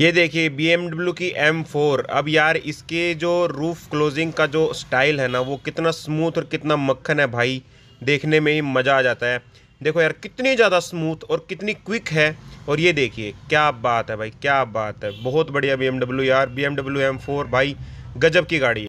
ये देखिए बी की एम फोर अब यार इसके जो रूफ़ क्लोजिंग का जो स्टाइल है ना वो कितना स्मूथ और कितना मक्खन है भाई देखने में ही मज़ा आ जाता है देखो यार कितनी ज़्यादा स्मूथ और कितनी क्विक है और ये देखिए क्या बात है भाई क्या बात है बहुत बढ़िया बी यार बी एम भाई गजब की गाड़ी है